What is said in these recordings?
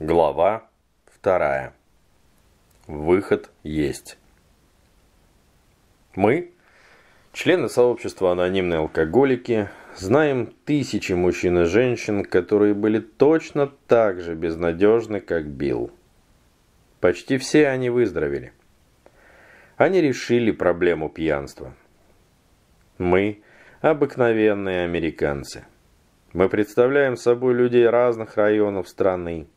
Глава 2. Выход есть. Мы, члены сообщества «Анонимные алкоголики», знаем тысячи мужчин и женщин, которые были точно так же безнадежны, как Билл. Почти все они выздоровели. Они решили проблему пьянства. Мы – обыкновенные американцы. Мы представляем собой людей разных районов страны –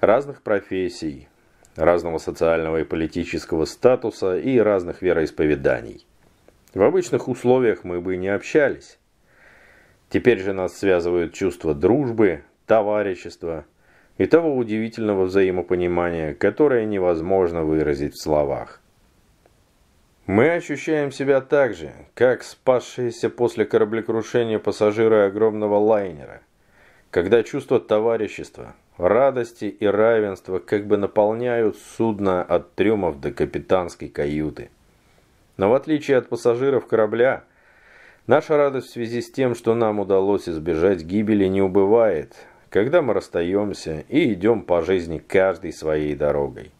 разных профессий, разного социального и политического статуса и разных вероисповеданий. В обычных условиях мы бы не общались. Теперь же нас связывают чувства дружбы, товарищества и того удивительного взаимопонимания, которое невозможно выразить в словах. Мы ощущаем себя так же, как спасшиеся после кораблекрушения пассажиры огромного лайнера, когда чувство товарищества – радости и равенства как бы наполняют судно от трюмов до капитанской каюты. Но в отличие от пассажиров корабля, наша радость в связи с тем, что нам удалось избежать гибели, не убывает, когда мы расстаемся и идем по жизни каждой своей дорогой.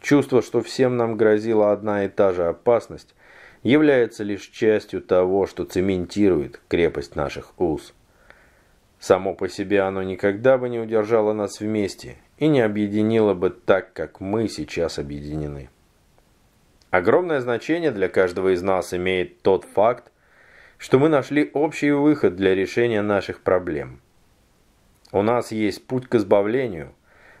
Чувство, что всем нам грозила одна и та же опасность, является лишь частью того, что цементирует крепость наших уз. Само по себе оно никогда бы не удержало нас вместе и не объединило бы так, как мы сейчас объединены. Огромное значение для каждого из нас имеет тот факт, что мы нашли общий выход для решения наших проблем. У нас есть путь к избавлению,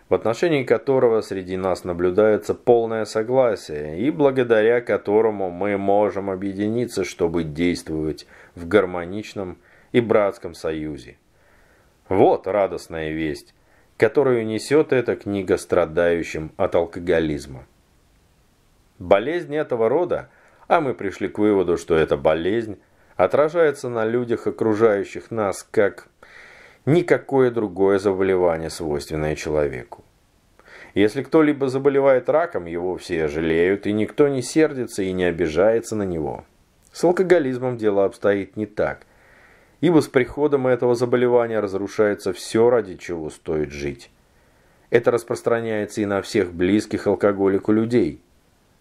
в отношении которого среди нас наблюдается полное согласие и благодаря которому мы можем объединиться, чтобы действовать в гармоничном и братском союзе. Вот радостная весть, которую несет эта книга страдающим от алкоголизма. Болезнь этого рода, а мы пришли к выводу, что это болезнь, отражается на людях, окружающих нас, как никакое другое заболевание, свойственное человеку. Если кто-либо заболевает раком, его все жалеют, и никто не сердится и не обижается на него. С алкоголизмом дело обстоит не так ибо с приходом этого заболевания разрушается все, ради чего стоит жить. Это распространяется и на всех близких алкоголику людей.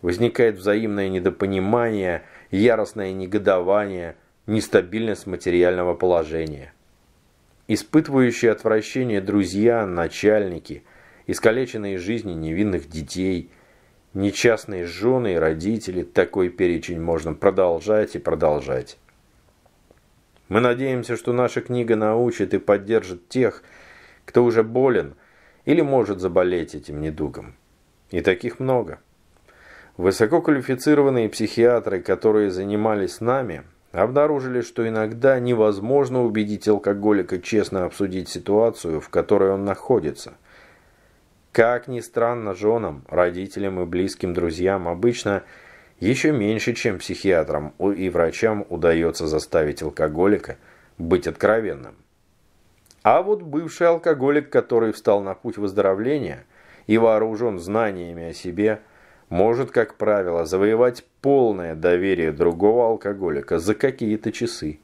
Возникает взаимное недопонимание, яростное негодование, нестабильность материального положения. Испытывающие отвращение друзья, начальники, искалеченные жизни невинных детей, несчастные жены и родители, такой перечень можно продолжать и продолжать. Мы надеемся, что наша книга научит и поддержит тех, кто уже болен или может заболеть этим недугом. И таких много. Высококвалифицированные психиатры, которые занимались нами, обнаружили, что иногда невозможно убедить алкоголика честно обсудить ситуацию, в которой он находится. Как ни странно, женам, родителям и близким друзьям обычно – еще меньше, чем психиатрам и врачам удается заставить алкоголика быть откровенным. А вот бывший алкоголик, который встал на путь выздоровления и вооружен знаниями о себе, может, как правило, завоевать полное доверие другого алкоголика за какие-то часы.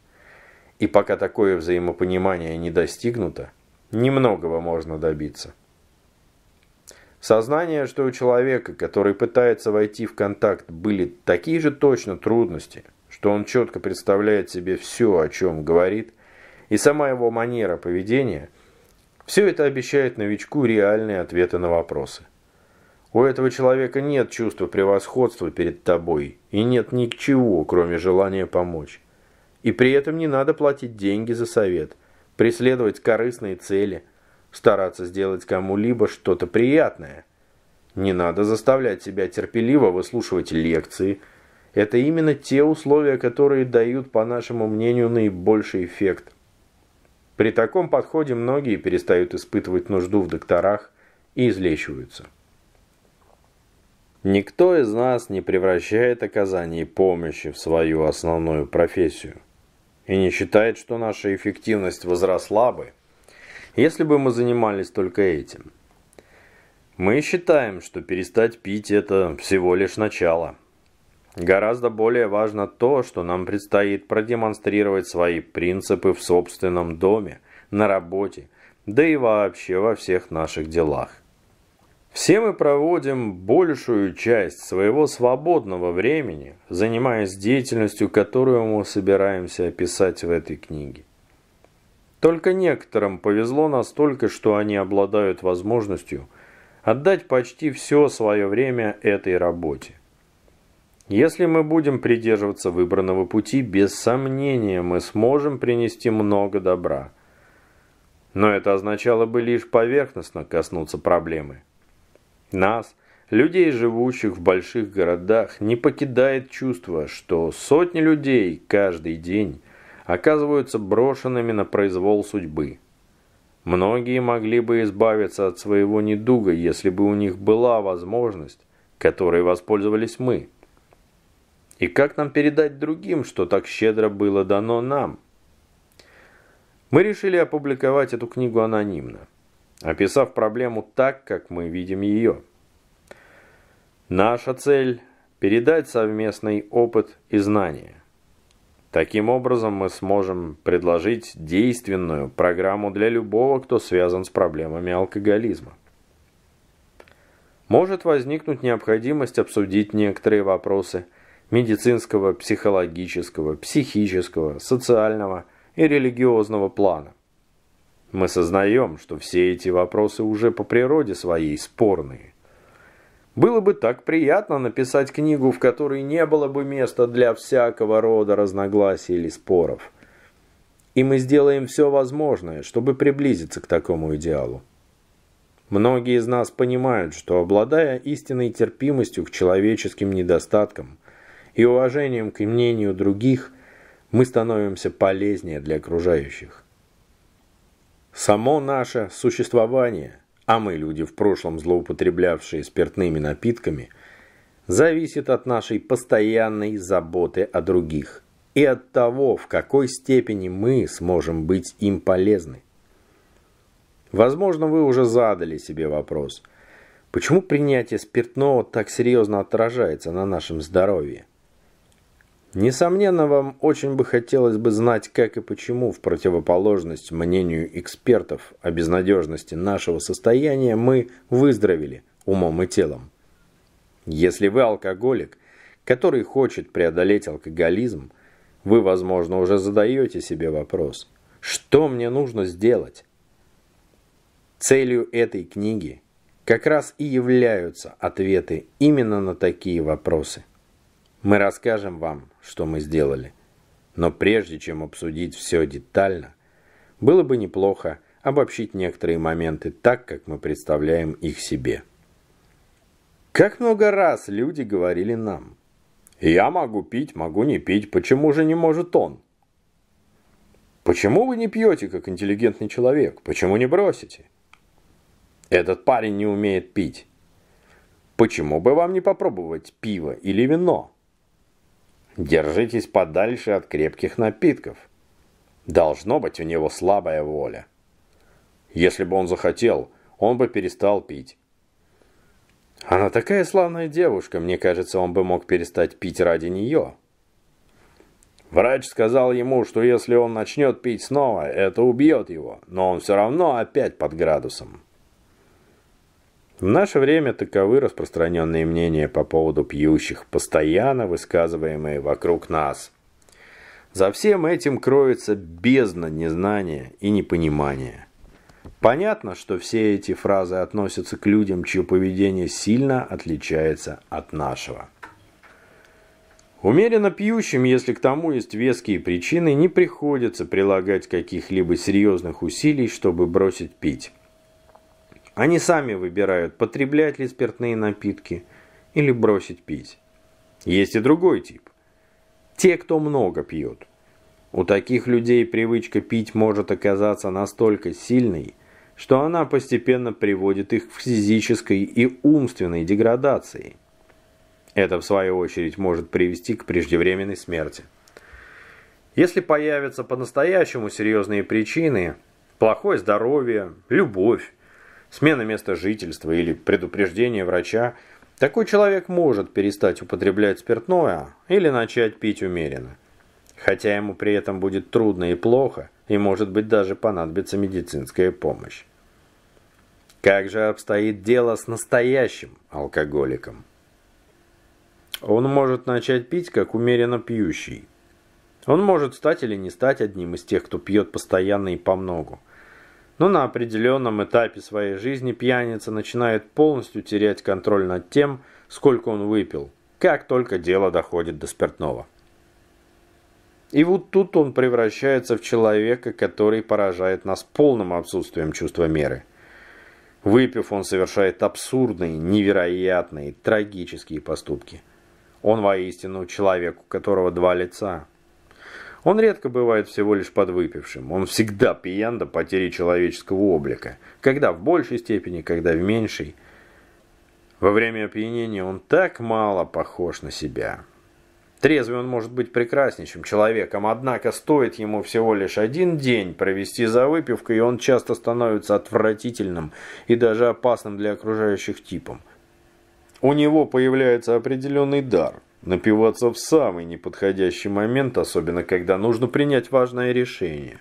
И пока такое взаимопонимание не достигнуто, немногого можно добиться. Сознание, что у человека, который пытается войти в контакт, были такие же точно трудности, что он четко представляет себе все, о чем говорит, и сама его манера поведения, все это обещает новичку реальные ответы на вопросы. У этого человека нет чувства превосходства перед тобой и нет ничего, кроме желания помочь. И при этом не надо платить деньги за совет, преследовать корыстные цели – стараться сделать кому-либо что-то приятное. Не надо заставлять себя терпеливо выслушивать лекции. Это именно те условия, которые дают, по нашему мнению, наибольший эффект. При таком подходе многие перестают испытывать нужду в докторах и излечиваются. Никто из нас не превращает оказание помощи в свою основную профессию и не считает, что наша эффективность возросла бы, если бы мы занимались только этим. Мы считаем, что перестать пить – это всего лишь начало. Гораздо более важно то, что нам предстоит продемонстрировать свои принципы в собственном доме, на работе, да и вообще во всех наших делах. Все мы проводим большую часть своего свободного времени, занимаясь деятельностью, которую мы собираемся описать в этой книге. Только некоторым повезло настолько, что они обладают возможностью отдать почти все свое время этой работе. Если мы будем придерживаться выбранного пути, без сомнения мы сможем принести много добра. Но это означало бы лишь поверхностно коснуться проблемы. Нас, людей, живущих в больших городах, не покидает чувство, что сотни людей каждый день – оказываются брошенными на произвол судьбы. Многие могли бы избавиться от своего недуга, если бы у них была возможность, которой воспользовались мы. И как нам передать другим, что так щедро было дано нам? Мы решили опубликовать эту книгу анонимно, описав проблему так, как мы видим ее. Наша цель – передать совместный опыт и знания. Таким образом, мы сможем предложить действенную программу для любого, кто связан с проблемами алкоголизма. Может возникнуть необходимость обсудить некоторые вопросы медицинского, психологического, психического, социального и религиозного плана. Мы сознаем, что все эти вопросы уже по природе своей спорные. Было бы так приятно написать книгу, в которой не было бы места для всякого рода разногласий или споров. И мы сделаем все возможное, чтобы приблизиться к такому идеалу. Многие из нас понимают, что обладая истинной терпимостью к человеческим недостаткам и уважением к мнению других, мы становимся полезнее для окружающих. Само наше существование – а мы люди в прошлом злоупотреблявшие спиртными напитками, зависит от нашей постоянной заботы о других и от того, в какой степени мы сможем быть им полезны. Возможно, вы уже задали себе вопрос, почему принятие спиртного так серьезно отражается на нашем здоровье? Несомненно, вам очень бы хотелось бы знать, как и почему, в противоположность мнению экспертов о безнадежности нашего состояния, мы выздоровели умом и телом. Если вы алкоголик, который хочет преодолеть алкоголизм, вы, возможно, уже задаете себе вопрос, что мне нужно сделать? Целью этой книги как раз и являются ответы именно на такие вопросы. Мы расскажем вам, что мы сделали. Но прежде чем обсудить все детально, было бы неплохо обобщить некоторые моменты так, как мы представляем их себе. Как много раз люди говорили нам, «Я могу пить, могу не пить, почему же не может он?» Почему вы не пьете, как интеллигентный человек? Почему не бросите? Этот парень не умеет пить. Почему бы вам не попробовать пиво или вино? Держитесь подальше от крепких напитков. Должно быть у него слабая воля. Если бы он захотел, он бы перестал пить. Она такая славная девушка, мне кажется, он бы мог перестать пить ради нее. Врач сказал ему, что если он начнет пить снова, это убьет его, но он все равно опять под градусом. В наше время таковы распространенные мнения по поводу пьющих, постоянно высказываемые вокруг нас. За всем этим кроется бездна незнания и непонимания. Понятно, что все эти фразы относятся к людям, чье поведение сильно отличается от нашего. Умеренно пьющим, если к тому есть веские причины, не приходится прилагать каких-либо серьезных усилий, чтобы бросить пить. Они сами выбирают, потреблять ли спиртные напитки или бросить пить. Есть и другой тип. Те, кто много пьет. У таких людей привычка пить может оказаться настолько сильной, что она постепенно приводит их к физической и умственной деградации. Это, в свою очередь, может привести к преждевременной смерти. Если появятся по-настоящему серьезные причины, плохое здоровье, любовь, смена места жительства или предупреждение врача, такой человек может перестать употреблять спиртное или начать пить умеренно. Хотя ему при этом будет трудно и плохо, и может быть даже понадобится медицинская помощь. Как же обстоит дело с настоящим алкоголиком? Он может начать пить, как умеренно пьющий. Он может стать или не стать одним из тех, кто пьет постоянно и по многу но на определенном этапе своей жизни пьяница начинает полностью терять контроль над тем, сколько он выпил, как только дело доходит до спиртного. И вот тут он превращается в человека, который поражает нас полным отсутствием чувства меры. Выпив, он совершает абсурдные, невероятные, трагические поступки. Он воистину человек, у которого два лица – он редко бывает всего лишь подвыпившим. Он всегда пьян до потери человеческого облика. Когда в большей степени, когда в меньшей. Во время опьянения он так мало похож на себя. Трезвый он может быть прекраснейшим человеком, однако стоит ему всего лишь один день провести за выпивкой, и он часто становится отвратительным и даже опасным для окружающих типом. У него появляется определенный дар – Напиваться в самый неподходящий момент, особенно когда нужно принять важное решение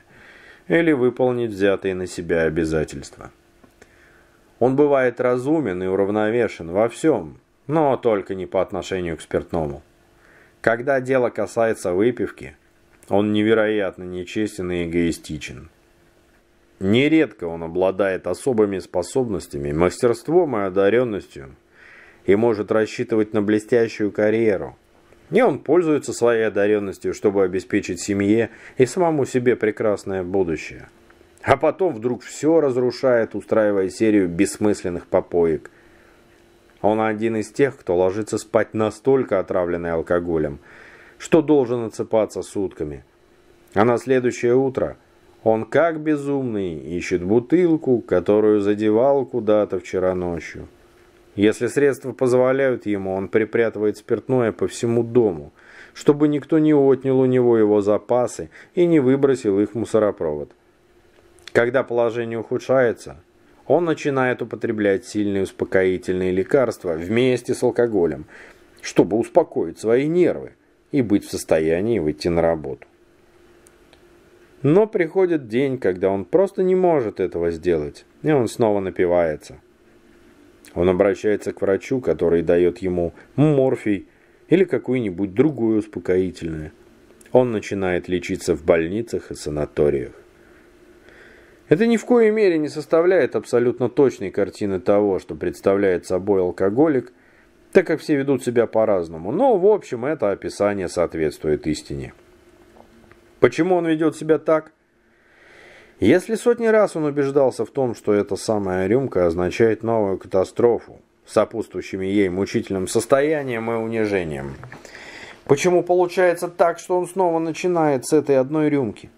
или выполнить взятые на себя обязательства. Он бывает разумен и уравновешен во всем, но только не по отношению к спиртному. Когда дело касается выпивки, он невероятно нечестен и эгоистичен. Нередко он обладает особыми способностями, мастерством и одаренностью – и может рассчитывать на блестящую карьеру. И он пользуется своей одаренностью, чтобы обеспечить семье и самому себе прекрасное будущее. А потом вдруг все разрушает, устраивая серию бессмысленных попоек. Он один из тех, кто ложится спать настолько отравленный алкоголем, что должен отсыпаться сутками. А на следующее утро он как безумный ищет бутылку, которую задевал куда-то вчера ночью. Если средства позволяют ему, он припрятывает спиртное по всему дому, чтобы никто не отнял у него его запасы и не выбросил их в мусоропровод. Когда положение ухудшается, он начинает употреблять сильные успокоительные лекарства вместе с алкоголем, чтобы успокоить свои нервы и быть в состоянии выйти на работу. Но приходит день, когда он просто не может этого сделать, и он снова напивается. Он обращается к врачу, который дает ему морфий или какую нибудь другую успокоительное. Он начинает лечиться в больницах и санаториях. Это ни в коей мере не составляет абсолютно точной картины того, что представляет собой алкоголик, так как все ведут себя по-разному, но в общем это описание соответствует истине. Почему он ведет себя так? Если сотни раз он убеждался в том, что эта самая рюмка означает новую катастрофу, сопутствующими ей мучительным состоянием и унижением, почему получается так, что он снова начинает с этой одной рюмки?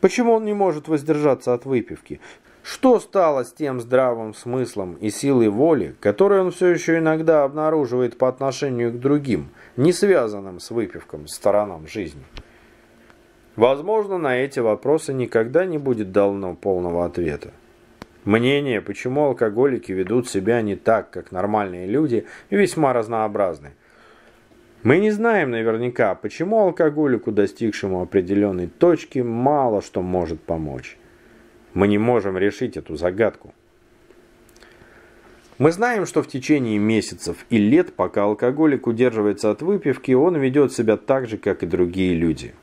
Почему он не может воздержаться от выпивки? Что стало с тем здравым смыслом и силой воли, которые он все еще иногда обнаруживает по отношению к другим, не связанным с выпивком сторонам жизни? Возможно, на эти вопросы никогда не будет дано полного ответа. Мнения, почему алкоголики ведут себя не так, как нормальные люди, весьма разнообразны. Мы не знаем наверняка, почему алкоголику, достигшему определенной точки, мало что может помочь. Мы не можем решить эту загадку. Мы знаем, что в течение месяцев и лет, пока алкоголик удерживается от выпивки, он ведет себя так же, как и другие люди –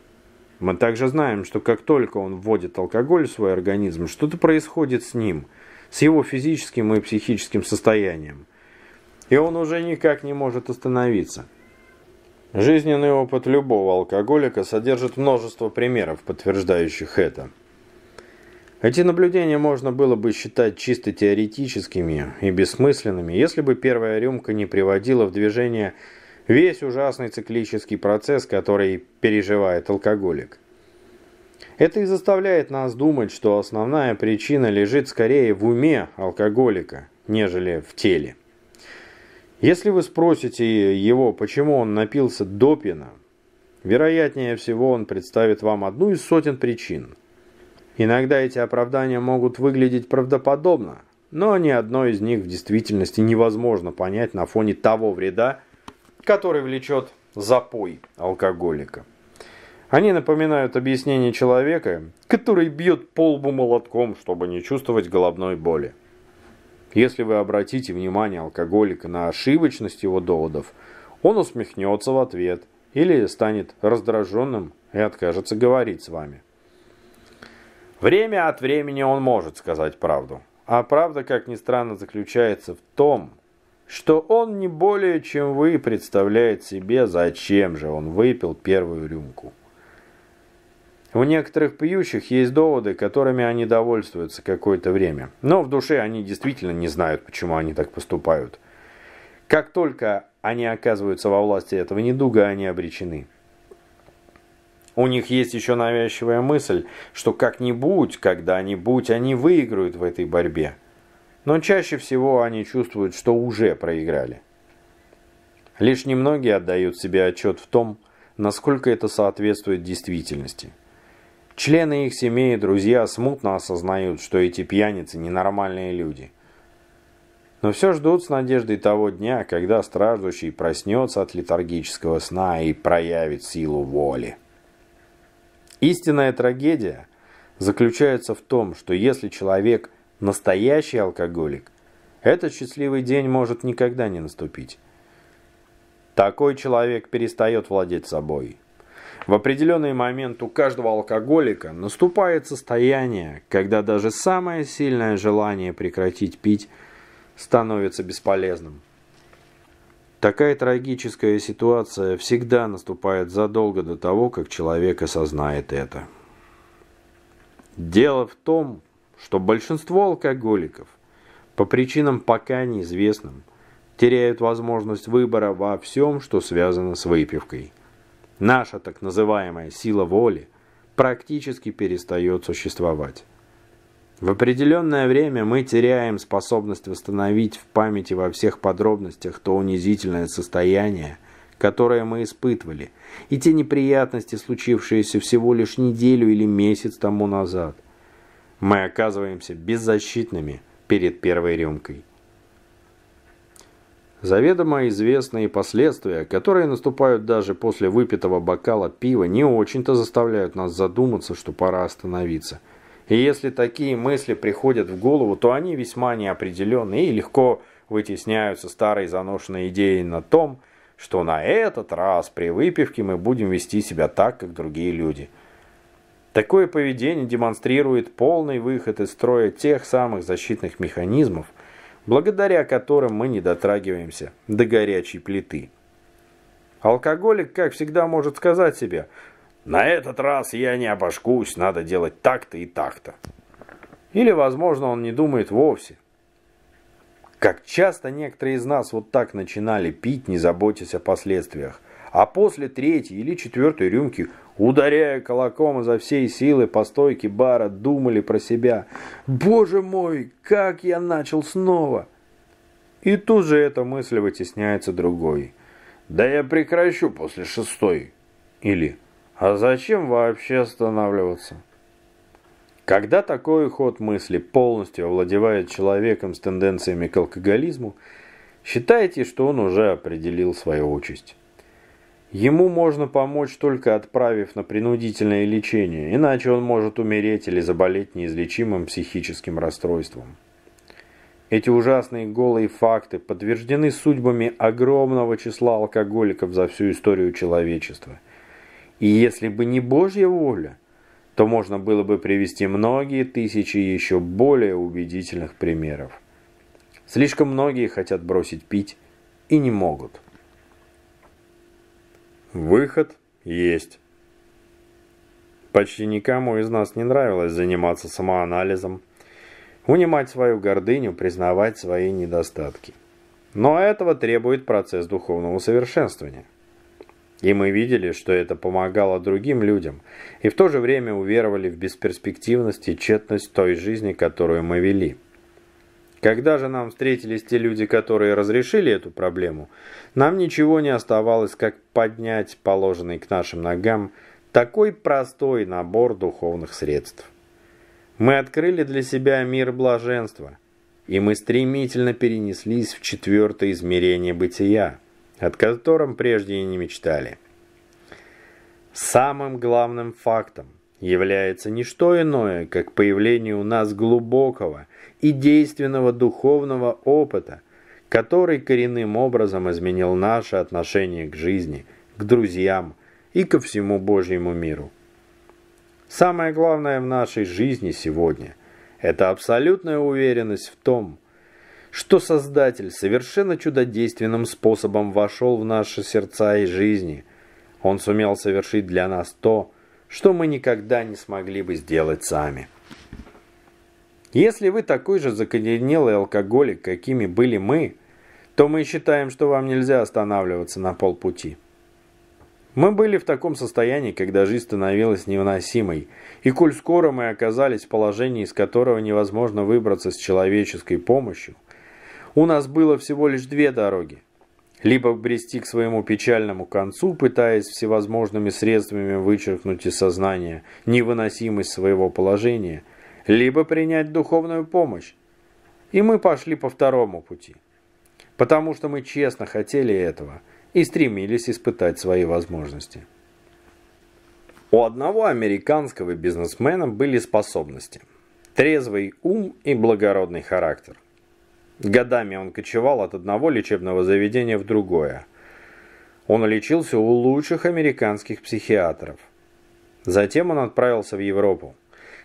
мы также знаем, что как только он вводит алкоголь в свой организм, что-то происходит с ним, с его физическим и психическим состоянием. И он уже никак не может остановиться. Жизненный опыт любого алкоголика содержит множество примеров, подтверждающих это. Эти наблюдения можно было бы считать чисто теоретическими и бессмысленными, если бы первая рюмка не приводила в движение Весь ужасный циклический процесс, который переживает алкоголик. Это и заставляет нас думать, что основная причина лежит скорее в уме алкоголика, нежели в теле. Если вы спросите его, почему он напился до пина, вероятнее всего он представит вам одну из сотен причин. Иногда эти оправдания могут выглядеть правдоподобно, но ни одно из них в действительности невозможно понять на фоне того вреда, который влечет запой алкоголика. Они напоминают объяснение человека, который бьет полбу молотком, чтобы не чувствовать головной боли. Если вы обратите внимание алкоголика на ошибочность его доводов, он усмехнется в ответ или станет раздраженным и откажется говорить с вами. Время от времени он может сказать правду. А правда, как ни странно, заключается в том, что он не более, чем вы, представляет себе, зачем же он выпил первую рюмку. У некоторых пьющих есть доводы, которыми они довольствуются какое-то время, но в душе они действительно не знают, почему они так поступают. Как только они оказываются во власти этого недуга, они обречены. У них есть еще навязчивая мысль, что как-нибудь, когда-нибудь они выиграют в этой борьбе – но чаще всего они чувствуют, что уже проиграли. Лишь немногие отдают себе отчет в том, насколько это соответствует действительности. Члены их семей и друзья смутно осознают, что эти пьяницы – ненормальные люди. Но все ждут с надеждой того дня, когда страждущий проснется от летаргического сна и проявит силу воли. Истинная трагедия заключается в том, что если человек – Настоящий алкоголик. Этот счастливый день может никогда не наступить. Такой человек перестает владеть собой. В определенный момент у каждого алкоголика наступает состояние, когда даже самое сильное желание прекратить пить становится бесполезным. Такая трагическая ситуация всегда наступает задолго до того, как человек осознает это. Дело в том, что большинство алкоголиков по причинам пока неизвестным теряют возможность выбора во всем, что связано с выпивкой. Наша так называемая сила воли практически перестает существовать. В определенное время мы теряем способность восстановить в памяти во всех подробностях то унизительное состояние, которое мы испытывали, и те неприятности, случившиеся всего лишь неделю или месяц тому назад – мы оказываемся беззащитными перед первой рюмкой. Заведомо известные последствия, которые наступают даже после выпитого бокала пива, не очень-то заставляют нас задуматься, что пора остановиться. И если такие мысли приходят в голову, то они весьма неопределенны и легко вытесняются старой заношенной идеей на том, что на этот раз при выпивке мы будем вести себя так, как другие люди – Такое поведение демонстрирует полный выход из строя тех самых защитных механизмов, благодаря которым мы не дотрагиваемся до горячей плиты. Алкоголик, как всегда, может сказать себе «На этот раз я не обошкусь, надо делать так-то и так-то». Или, возможно, он не думает вовсе. Как часто некоторые из нас вот так начинали пить, не заботясь о последствиях, а после третьей или четвертой рюмки Ударяя кулаком изо всей силы по стойке бара, думали про себя. «Боже мой, как я начал снова!» И тут же эта мысль вытесняется другой. «Да я прекращу после шестой!» Или «А зачем вообще останавливаться?» Когда такой ход мысли полностью овладевает человеком с тенденциями к алкоголизму, считайте, что он уже определил свою участь. Ему можно помочь только отправив на принудительное лечение, иначе он может умереть или заболеть неизлечимым психическим расстройством. Эти ужасные голые факты подтверждены судьбами огромного числа алкоголиков за всю историю человечества. И если бы не Божья воля, то можно было бы привести многие тысячи еще более убедительных примеров. Слишком многие хотят бросить пить и не могут. Выход есть. Почти никому из нас не нравилось заниматься самоанализом, унимать свою гордыню, признавать свои недостатки. Но этого требует процесс духовного совершенствования. И мы видели, что это помогало другим людям, и в то же время уверовали в бесперспективность и тщетность той жизни, которую мы вели. Когда же нам встретились те люди, которые разрешили эту проблему, нам ничего не оставалось, как поднять положенный к нашим ногам такой простой набор духовных средств. Мы открыли для себя мир блаженства, и мы стремительно перенеслись в четвертое измерение бытия, от котором прежде и не мечтали. Самым главным фактом, является не что иное, как появление у нас глубокого и действенного духовного опыта, который коренным образом изменил наше отношение к жизни, к друзьям и ко всему Божьему миру. Самое главное в нашей жизни сегодня – это абсолютная уверенность в том, что Создатель совершенно чудодейственным способом вошел в наши сердца и жизни. Он сумел совершить для нас то, что что мы никогда не смогли бы сделать сами. Если вы такой же закоденелый алкоголик, какими были мы, то мы считаем, что вам нельзя останавливаться на полпути. Мы были в таком состоянии, когда жизнь становилась невыносимой, и коль скоро мы оказались в положении, из которого невозможно выбраться с человеческой помощью, у нас было всего лишь две дороги – либо брести к своему печальному концу, пытаясь всевозможными средствами вычеркнуть из сознания невыносимость своего положения, либо принять духовную помощь. И мы пошли по второму пути, потому что мы честно хотели этого и стремились испытать свои возможности. У одного американского бизнесмена были способности – трезвый ум и благородный характер – Годами он кочевал от одного лечебного заведения в другое. Он лечился у лучших американских психиатров. Затем он отправился в Европу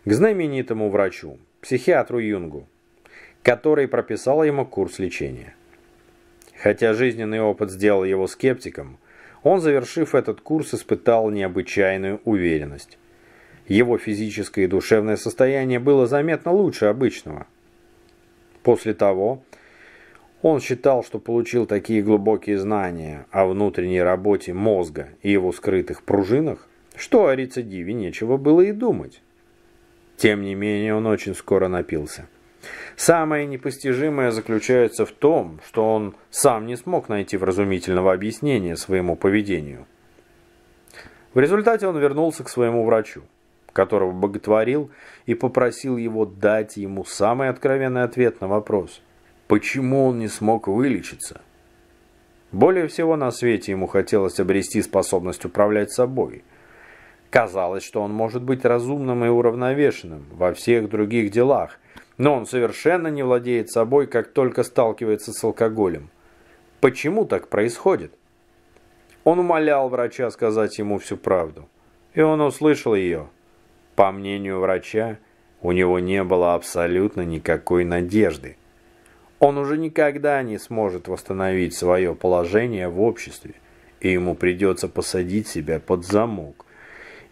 к знаменитому врачу, психиатру Юнгу, который прописал ему курс лечения. Хотя жизненный опыт сделал его скептиком, он, завершив этот курс, испытал необычайную уверенность. Его физическое и душевное состояние было заметно лучше обычного – После того он считал, что получил такие глубокие знания о внутренней работе мозга и его скрытых пружинах, что о рецидиве нечего было и думать. Тем не менее, он очень скоро напился. Самое непостижимое заключается в том, что он сам не смог найти вразумительного объяснения своему поведению. В результате он вернулся к своему врачу которого боготворил, и попросил его дать ему самый откровенный ответ на вопрос, почему он не смог вылечиться. Более всего на свете ему хотелось обрести способность управлять собой. Казалось, что он может быть разумным и уравновешенным во всех других делах, но он совершенно не владеет собой, как только сталкивается с алкоголем. Почему так происходит? Он умолял врача сказать ему всю правду, и он услышал ее – по мнению врача, у него не было абсолютно никакой надежды. Он уже никогда не сможет восстановить свое положение в обществе, и ему придется посадить себя под замок.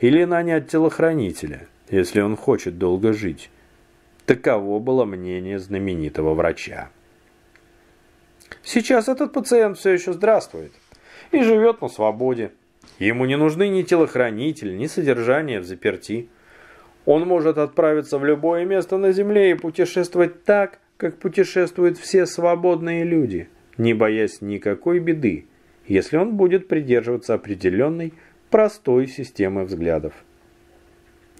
Или нанять телохранителя, если он хочет долго жить. Таково было мнение знаменитого врача. Сейчас этот пациент все еще здравствует и живет на свободе. Ему не нужны ни телохранитель, ни содержание в заперти – он может отправиться в любое место на Земле и путешествовать так, как путешествуют все свободные люди, не боясь никакой беды, если он будет придерживаться определенной, простой системы взглядов.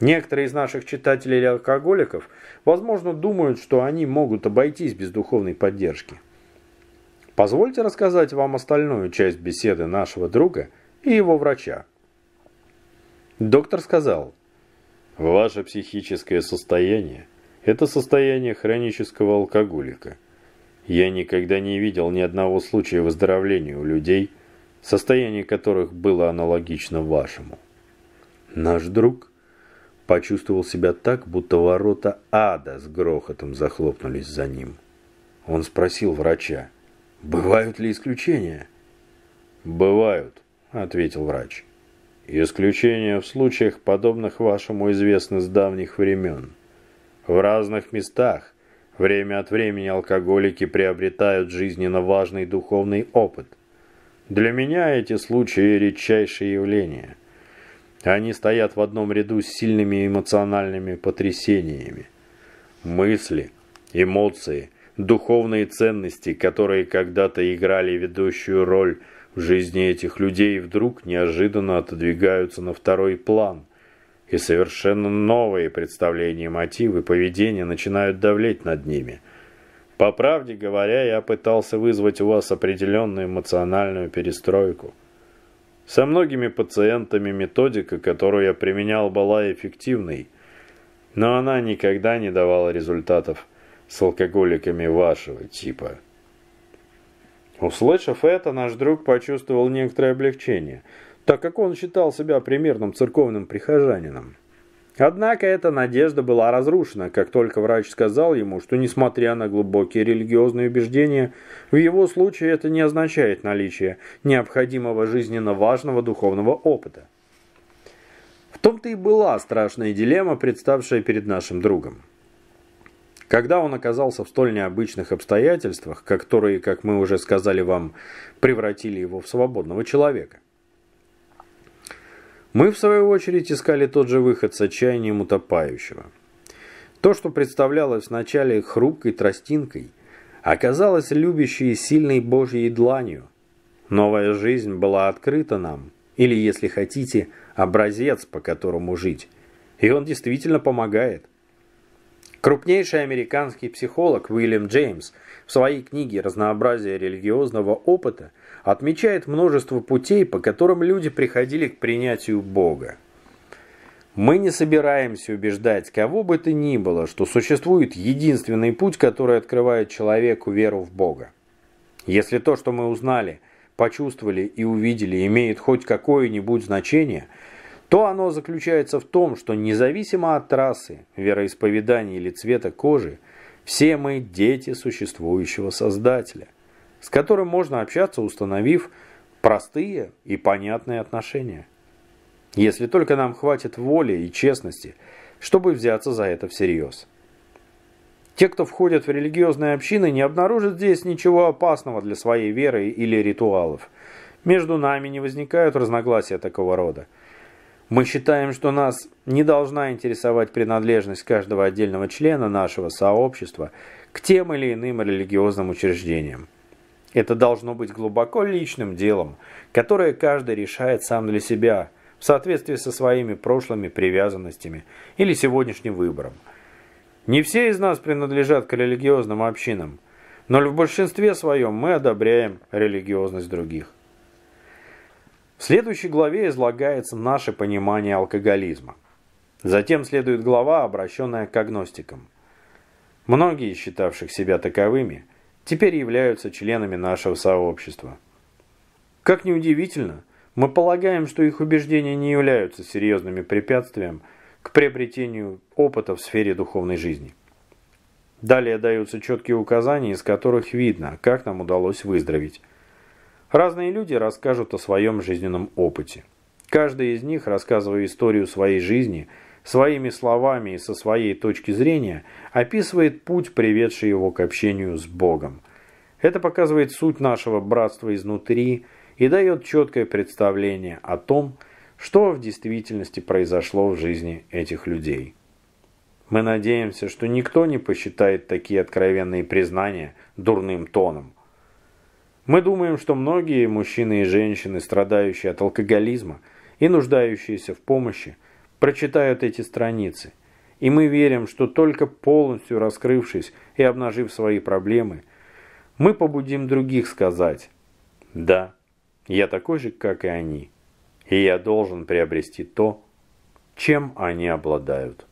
Некоторые из наших читателей или алкоголиков, возможно, думают, что они могут обойтись без духовной поддержки. Позвольте рассказать вам остальную часть беседы нашего друга и его врача. Доктор сказал – Ваше психическое состояние – это состояние хронического алкоголика. Я никогда не видел ни одного случая выздоровления у людей, состояние которых было аналогично вашему. Наш друг почувствовал себя так, будто ворота ада с грохотом захлопнулись за ним. Он спросил врача, бывают ли исключения? «Бывают», – ответил врач. Исключения в случаях, подобных вашему, известны с давних времен. В разных местах время от времени алкоголики приобретают жизненно важный духовный опыт. Для меня эти случаи – редчайшие явления. Они стоят в одном ряду с сильными эмоциональными потрясениями. Мысли, эмоции, духовные ценности, которые когда-то играли ведущую роль – в жизни этих людей вдруг неожиданно отодвигаются на второй план, и совершенно новые представления, мотивы, поведения начинают давлеть над ними. По правде говоря, я пытался вызвать у вас определенную эмоциональную перестройку. Со многими пациентами методика, которую я применял, была эффективной, но она никогда не давала результатов с алкоголиками вашего типа. Услышав это, наш друг почувствовал некоторое облегчение, так как он считал себя примерным церковным прихожанином. Однако эта надежда была разрушена, как только врач сказал ему, что несмотря на глубокие религиозные убеждения, в его случае это не означает наличие необходимого жизненно важного духовного опыта. В том-то и была страшная дилемма, представшая перед нашим другом. Когда он оказался в столь необычных обстоятельствах, которые, как мы уже сказали вам, превратили его в свободного человека? Мы, в свою очередь, искали тот же выход с отчаянием утопающего. То, что представлялось вначале хрупкой тростинкой, оказалось любящей и сильной Божьей дланью. Новая жизнь была открыта нам, или, если хотите, образец, по которому жить. И он действительно помогает. Крупнейший американский психолог Уильям Джеймс в своей книге «Разнообразие религиозного опыта» отмечает множество путей, по которым люди приходили к принятию Бога. Мы не собираемся убеждать кого бы то ни было, что существует единственный путь, который открывает человеку веру в Бога. Если то, что мы узнали, почувствовали и увидели, имеет хоть какое-нибудь значение – то оно заключается в том, что независимо от расы, вероисповедания или цвета кожи, все мы дети существующего Создателя, с которым можно общаться, установив простые и понятные отношения. Если только нам хватит воли и честности, чтобы взяться за это всерьез. Те, кто входят в религиозные общины, не обнаружат здесь ничего опасного для своей веры или ритуалов. Между нами не возникают разногласия такого рода – мы считаем, что нас не должна интересовать принадлежность каждого отдельного члена нашего сообщества к тем или иным религиозным учреждениям. Это должно быть глубоко личным делом, которое каждый решает сам для себя в соответствии со своими прошлыми привязанностями или сегодняшним выбором. Не все из нас принадлежат к религиозным общинам, но в большинстве своем мы одобряем религиозность других. В следующей главе излагается наше понимание алкоголизма. Затем следует глава, обращенная к агностикам. Многие, считавших себя таковыми, теперь являются членами нашего сообщества. Как ни удивительно, мы полагаем, что их убеждения не являются серьезными препятствием к приобретению опыта в сфере духовной жизни. Далее даются четкие указания, из которых видно, как нам удалось выздороветь. Разные люди расскажут о своем жизненном опыте. Каждый из них, рассказывая историю своей жизни, своими словами и со своей точки зрения, описывает путь, приведший его к общению с Богом. Это показывает суть нашего братства изнутри и дает четкое представление о том, что в действительности произошло в жизни этих людей. Мы надеемся, что никто не посчитает такие откровенные признания дурным тоном – мы думаем, что многие мужчины и женщины, страдающие от алкоголизма и нуждающиеся в помощи, прочитают эти страницы. И мы верим, что только полностью раскрывшись и обнажив свои проблемы, мы побудим других сказать «Да, я такой же, как и они, и я должен приобрести то, чем они обладают».